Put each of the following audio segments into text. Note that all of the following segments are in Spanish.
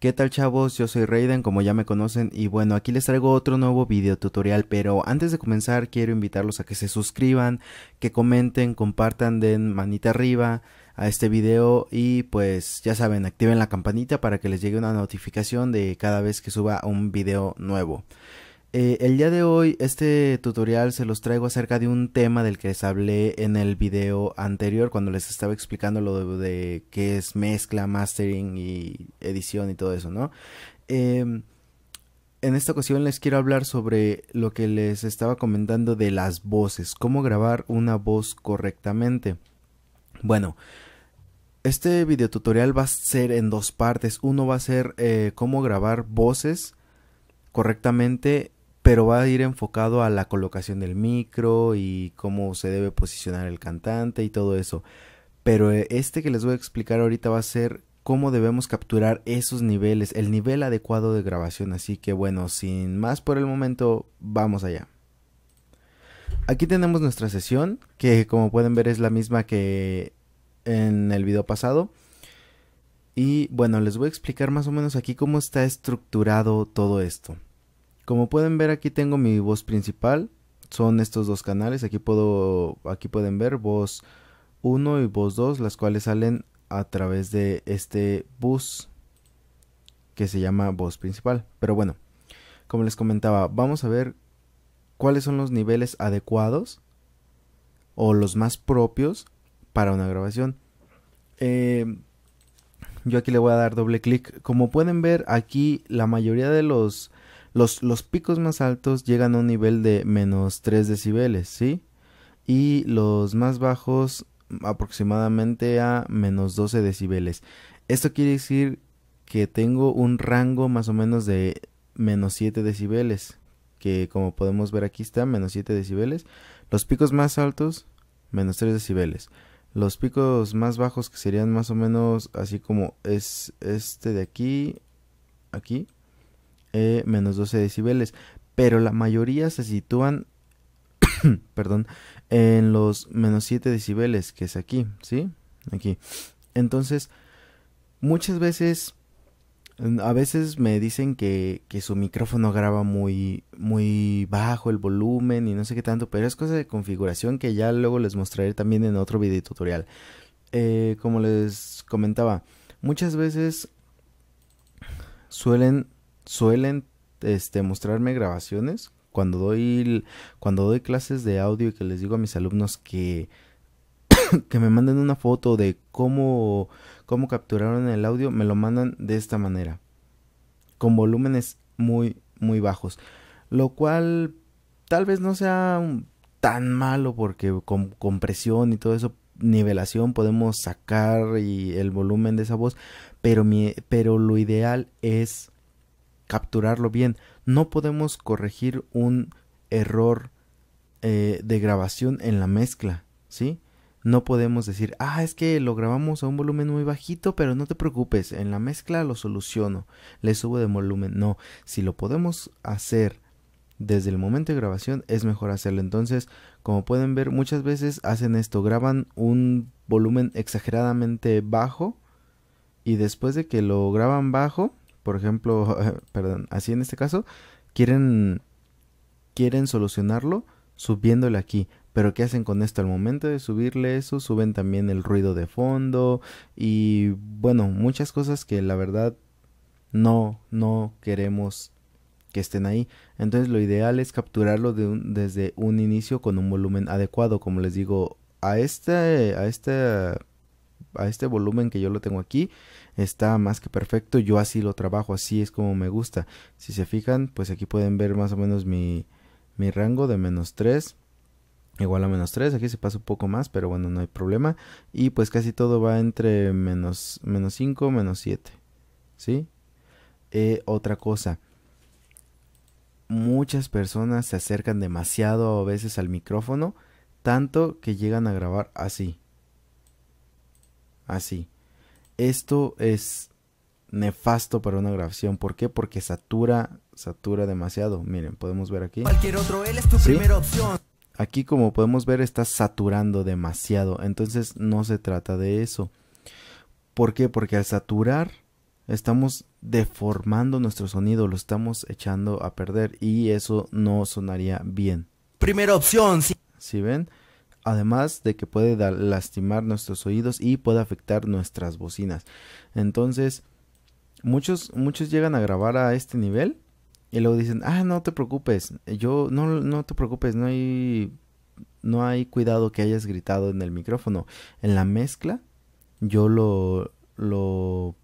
¿Qué tal chavos? Yo soy Raiden como ya me conocen y bueno aquí les traigo otro nuevo video tutorial pero antes de comenzar quiero invitarlos a que se suscriban, que comenten, compartan, den manita arriba a este video y pues ya saben activen la campanita para que les llegue una notificación de cada vez que suba un video nuevo. Eh, el día de hoy este tutorial se los traigo acerca de un tema del que les hablé en el video anterior cuando les estaba explicando lo de, qué es mezcla, mastering y edición y todo eso, ¿no? Em, en esta ocasión les quiero hablar sobre lo que les estaba comentando de las voces, cómo grabar una voz correctamente. Bueno, este video tutorial va a ser en dos partes. Uno va a ser eh, cómo grabar voces correctamente pero va a ir enfocado a la colocación del micro y cómo se debe posicionar el cantante y todo eso. Pero eh, este que les voy a explicar ahorita va a ser cómo debemos capturar esos niveles, el nivel adecuado de grabación. Así que bueno, sin más por el momento, vamos allá. Aquí tenemos nuestra sesión, que como pueden ver es la misma que en el video pasado. Y bueno, les voy a explicar más o menos aquí cómo está estructurado todo esto. Como pueden ver aquí tengo mi voz principal, son estos dos canales, aquí puedo aquí pueden ver voz 1 y voz 2, las cuales salen a través de este bus que se llama voz principal. Pero bueno, como les comentaba, vamos a ver cuáles son los niveles adecuados o los más propios para una grabación. Eh, yo aquí le voy a dar doble clic. Como pueden ver, aquí la mayoría de los los, picos más altos llegan a un nivel de menos 3 decibeles, ¿sí? Y los más bajos aproximadamente a menos 12 decibeles. Esto quiere decir que tengo un rango más o menos de menos 7 decibeles, que como podemos ver aquí está, menos 7 decibeles. Los picos más altos, menos 3 decibeles. Los picos más bajos que serían más o menos así como es este de aquí, aquí, eh, menos 12 decibeles, pero la mayoría se sitúan, perdón, en los menos 7 decibeles, que es aquí, ¿sí? Aquí. Entonces, muchas veces, mm, a veces me dicen que, su micrófono graba muy, muy bajo el volumen y no sé qué tanto, pero es cosa de configuración que ya luego les mostraré también en otro video tutorial. Eh, como les comentaba, muchas veces suelen suelen este, mostrarme grabaciones cuando doy cuando doy clases de audio y que les digo a mis alumnos que que me manden una foto de cómo cómo capturaron el audio, me lo mandan de esta manera. Con volúmenes muy muy bajos, lo cual tal vez no sea tan malo porque con compresión y todo eso nivelación podemos sacar y el volumen de esa voz, pero pero lo ideal es capturarlo bien. No podemos corregir un error eh, de grabación en la mezcla, ¿sí? No podemos decir, ah, es que lo grabamos a un volumen muy bajito, pero no te preocupes, en la mezcla lo soluciono, le subo de volumen. No, si lo podemos hacer desde el momento de grabación es mejor hacerlo. Entonces, como pueden ver, muchas veces hacen esto, graban un volumen exageradamente bajo y después de que lo graban bajo, por ejemplo, perdón, así en este caso, quieren, quieren solucionarlo subiéndole aquí. Pero ¿qué hacen con esto? Al momento de subirle eso, suben también el ruido de fondo y bueno, muchas cosas que la verdad no, no queremos que estén ahí. Entonces lo ideal es capturarlo desde un inicio con un volumen adecuado. Como les digo, a este, a este, a este volumen que yo lo tengo aquí, está más que perfecto, yo así lo trabajo, así es como me gusta. Si se fijan, pues aquí pueden ver más o menos mi, mi rango de menos 3 igual a menos 3, aquí se pasa un poco más, pero bueno, no hay problema. Y pues casi todo va entre menos, menos 5, menos 7, ¿sí? Eh, otra cosa, muchas personas se acercan demasiado a veces al micrófono, tanto que llegan a grabar así, así. Esto es nefasto para una grabación. ¿Por qué? Porque satura, satura demasiado. Miren, podemos ver aquí. Cualquier otro, él es tu primera opción. Aquí como podemos ver está saturando demasiado. Entonces no se trata de eso. ¿Por qué? Porque al saturar estamos deformando nuestro sonido, lo estamos echando a perder y eso no sonaría bien. Primera opción, sí. Si ¿Sí ven, además de que puede lastimar nuestros oídos y puede afectar nuestras bocinas. Entonces, muchos, muchos llegan a grabar a este nivel y luego dicen, ah, no te preocupes, yo, no, no te preocupes, no hay, no hay cuidado que hayas gritado en el micrófono. En la mezcla, yo lo, lo,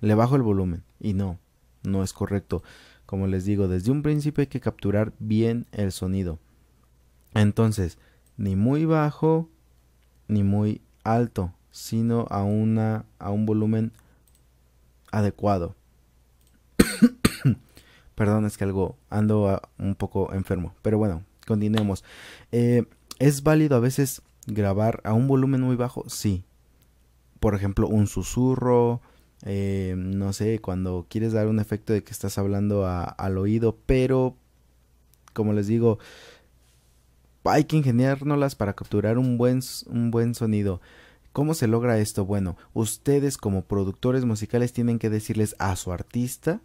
le bajo el volumen y no, no es correcto. Como les digo, desde un principio hay que capturar bien el sonido. Entonces, ni muy bajo ni muy alto, sino a, una, a un volumen adecuado. Perdón, es que algo ando ah, un poco enfermo. Pero bueno, continuemos. Eh, ¿Es válido a veces grabar a un volumen muy bajo? Sí. Por ejemplo, un susurro. Eh, no sé, cuando quieres dar un efecto de que estás hablando al oído, pero como les digo, hay que ingeniárnoslas para capturar un buen, un buen sonido. ¿Cómo se logra esto? Bueno, ustedes como productores musicales tienen que decirles a su artista,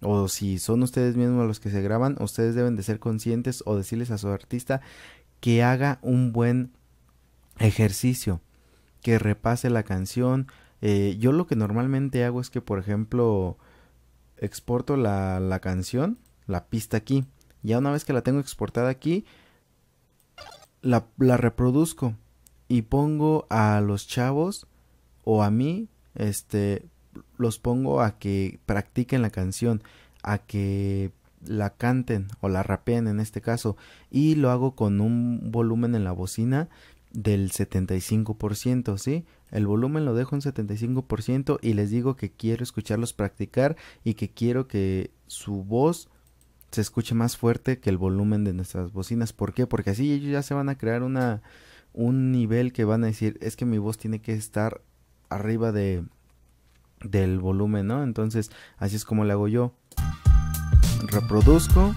o si son ustedes mismos los que se graban, ustedes deben de ser conscientes o decirles a su artista que haga un buen ejercicio, que repase la canción. Eh, yo lo que normalmente hago es que, por ejemplo, exporto la canción, la pista aquí. Ya una vez que la tengo exportada aquí, la, reproduzco y pongo a los chavos o a mí, este, los pongo a que practiquen la canción, a que la canten o la rapeen en este caso y lo hago con un volumen en la bocina del 75%, ¿sí? El volumen lo dejo en 75% y les digo que quiero escucharlos practicar y que quiero que su voz se escuche más fuerte que el volumen de nuestras bocinas. ¿Por qué? Porque así ellos ya se van a crear una, un nivel que van a decir, es que mi voz tiene que estar arriba de, del volumen, ¿no? Entonces, así es como lo hago yo. Reproduzco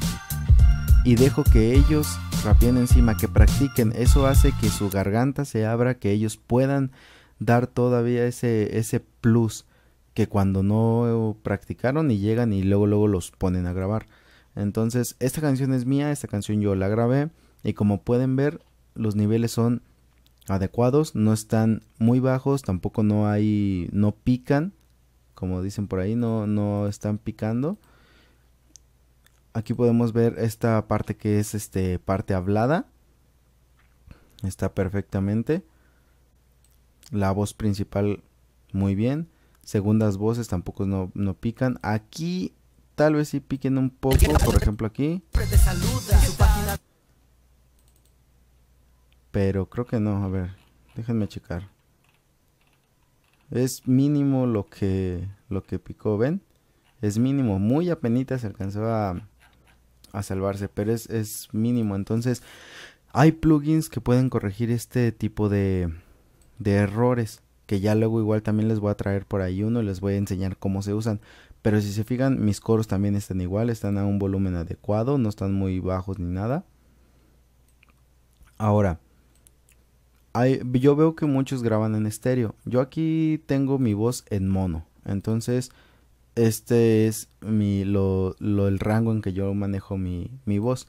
y dejo que ellos rapien encima, que practiquen. Eso hace que su garganta se abra, que ellos puedan dar todavía ese, ese plus que cuando no practicaron y llegan y luego luego los ponen a grabar. Entonces, esta canción es mía, esta canción yo la grabé y como pueden ver, los niveles son adecuados, no están muy bajos, tampoco no hay no pican, como dicen por ahí, no están picando. Aquí podemos ver esta parte que es este parte hablada. Está perfectamente. La voz principal muy bien. Segundas voces tampoco no, no pican. Aquí Tal vez sí piquen un poco, por ejemplo aquí. Pero creo que no, a ver, déjenme checar. Es mínimo lo que, lo que picó, ¿ven? Es mínimo, muy apenita se alcanzó a, a salvarse, pero es, es mínimo. Entonces, hay plugins que pueden corregir este tipo de, de errores que ya luego igual también les voy a traer por ahí uno y les voy a enseñar cómo se usan. Pero si se fijan, mis coros también están igual, están a un volumen adecuado, no están muy bajos ni nada. Ahora, yo veo que muchos graban en estéreo. Yo aquí tengo mi voz en mono. Entonces, este es mi, lo, el rango en que yo manejo mi, mi voz.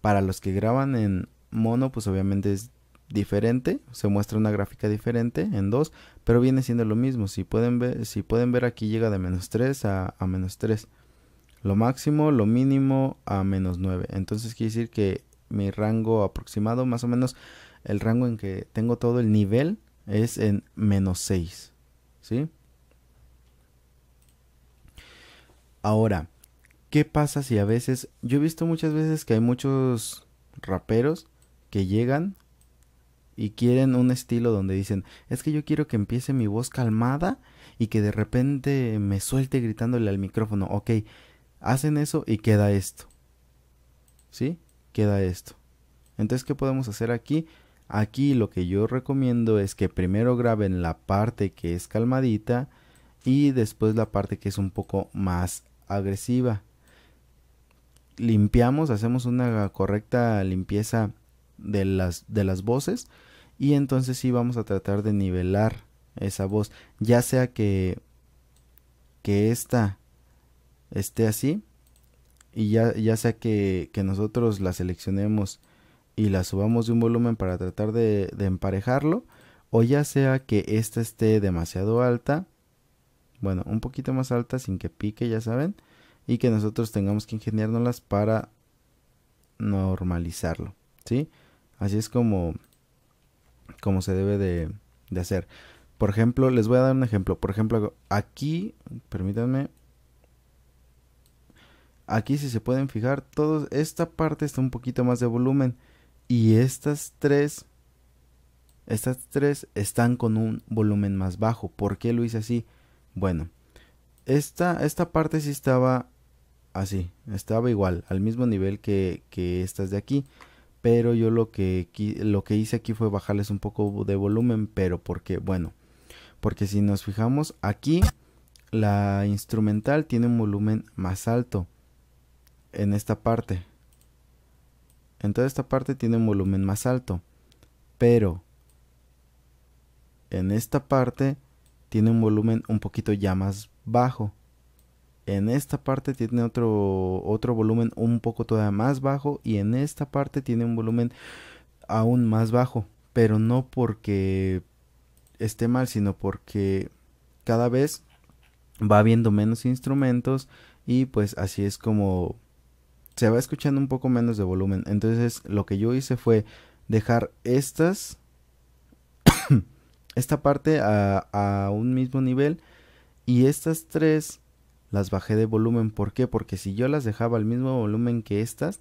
Para los que graban en mono, pues obviamente es diferente, se muestra una gráfica diferente en 2, pero viene siendo lo mismo. Si pueden ver, si pueden ver aquí llega de menos 3 a, menos 3. Lo máximo, lo mínimo a menos 9. Entonces quiere decir que mi rango aproximado, más o menos el rango en que tengo todo el nivel es en menos 6. ¿Sí? Ahora, ¿qué pasa si a veces, yo he visto muchas veces que hay muchos raperos que llegan y quieren un estilo donde dicen, es que yo quiero que empiece mi voz calmada y que de repente me suelte gritándole al micrófono, ok, hacen eso y queda esto. ¿Sí? Queda esto. Entonces, ¿qué podemos hacer aquí? Aquí lo que yo recomiendo es que primero graben la parte que es calmadita y después la parte que es un poco más agresiva. Limpiamos, hacemos una correcta limpieza de las, de las voces y entonces sí vamos a tratar de nivelar esa voz, ya sea que que esta esté así y ya, ya sea que, nosotros la seleccionemos y la subamos de un volumen para tratar de, de emparejarlo o ya sea que esta esté demasiado alta bueno un poquito más alta sin que pique ya saben y que nosotros tengamos que ingeniárnoslas para normalizarlo ¿sí? así es como como se debe de, hacer. Por ejemplo, les voy a dar un ejemplo. Por ejemplo, aquí, permítanme, aquí si se pueden fijar, todos, esta parte está un poquito más de volumen y estas tres, estas tres están con un volumen más bajo. ¿Por qué lo hice así? Bueno, esta, esta parte sí estaba así, estaba igual, al mismo nivel que, que estas de aquí pero yo lo que, lo que hice aquí fue bajarles un poco de volumen, pero porque, bueno, porque si nos fijamos aquí, la instrumental tiene un volumen más alto en esta parte. En toda esta parte tiene un volumen más alto, pero en esta parte tiene un volumen un poquito ya más bajo en esta parte tiene otro, otro volumen un poco todavía más bajo y en esta parte tiene un volumen aún más bajo, pero no porque esté mal, sino porque cada vez va habiendo menos instrumentos y pues así es como se va escuchando un poco menos de volumen. Entonces lo que yo hice fue dejar estas, esta parte a, a un mismo nivel y estas tres las bajé de volumen. ¿Por qué? Porque si yo las dejaba al mismo volumen que estas,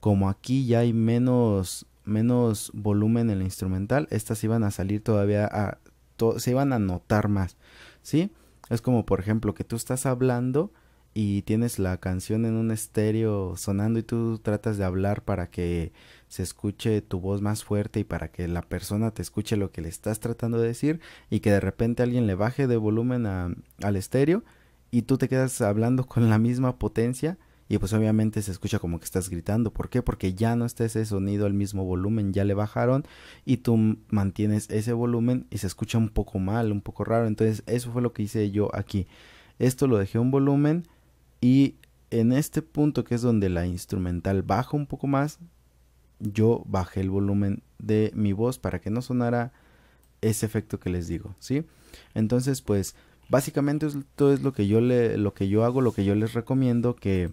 como aquí ya hay menos, menos volumen en el instrumental, estas iban a salir todavía a... se iban a notar más, ¿sí? Es como por ejemplo que tú estás hablando y tienes la canción en un estéreo sonando y tú tratas de hablar para que se escuche tu voz más fuerte y para que la persona te escuche lo que le estás tratando de decir y que de repente alguien le baje de volumen al estéreo y tú te quedas hablando con la misma potencia y pues obviamente se escucha como que estás gritando. ¿Por qué? Porque ya no está ese sonido al mismo volumen, ya le bajaron y tú mantienes ese volumen y se escucha un poco mal, un poco raro. Entonces eso fue lo que hice yo aquí. Esto lo dejé un volumen y en este punto que es donde la instrumental baja un poco más, yo bajé el volumen de mi voz para que no sonara ese efecto que les digo, ¿sí? Entonces pues Básicamente esto es lo que yo le, lo que yo hago, lo que yo les recomiendo que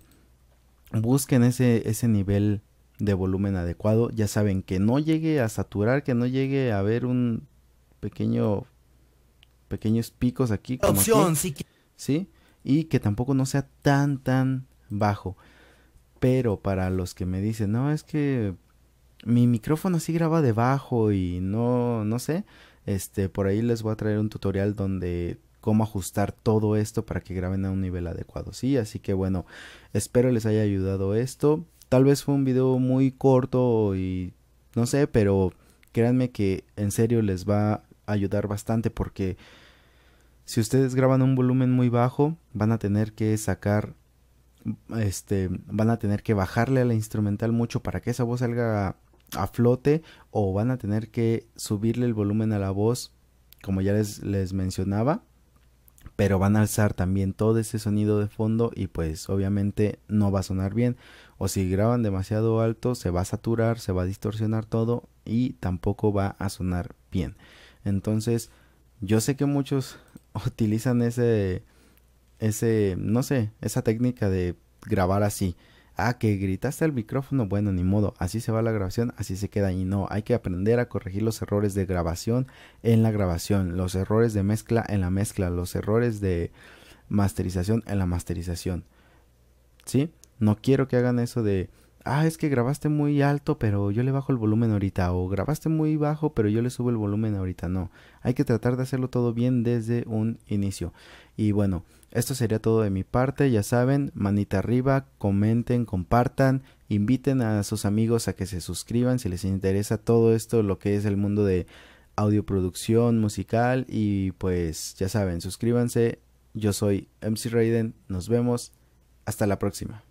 busquen ese, ese nivel de volumen adecuado. Ya saben que no llegue a saturar, que no llegue a haber un pequeño pequeños picos aquí Opción, ¿sí? Y que tampoco no sea tan tan bajo. Pero para los que me dicen, "No, es que mi micrófono sí graba debajo y no no sé, este por ahí les voy a traer un tutorial donde cómo ajustar todo esto para que graben a un nivel adecuado, ¿sí? Así que bueno, espero les haya ayudado esto. Tal vez fue un video muy corto y no sé, pero créanme que en serio les va a ayudar bastante porque si ustedes graban un volumen muy bajo, van a tener que sacar este van a tener que bajarle a la instrumental mucho para que esa voz salga a, flote o van a tener que subirle el volumen a la voz como ya les, les mencionaba pero van a alzar también todo ese sonido de fondo y pues obviamente no va a sonar bien o si graban demasiado alto se va a saturar, se va a distorsionar todo y tampoco va a sonar bien. Entonces, yo sé que muchos utilizan ese ese no sé, esa técnica de grabar así Ah, que gritaste al micrófono, bueno, ni modo, así se va la grabación, así se queda y no, hay que aprender a corregir los errores de grabación en la grabación, los errores de mezcla en la mezcla, los errores de masterización en la masterización. ¿Sí? No quiero que hagan eso de, ah, es que grabaste muy alto, pero yo le bajo el volumen ahorita, o grabaste muy bajo, pero yo le subo el volumen ahorita, no, hay que tratar de hacerlo todo bien desde un inicio. Y bueno, esto sería todo de mi parte, ya saben, manita arriba, comenten, compartan, inviten a sus amigos a que se suscriban si les interesa todo esto, lo que es el mundo de audio producción musical y pues ya saben, suscríbanse. Yo soy MC Raiden, nos vemos, hasta la próxima.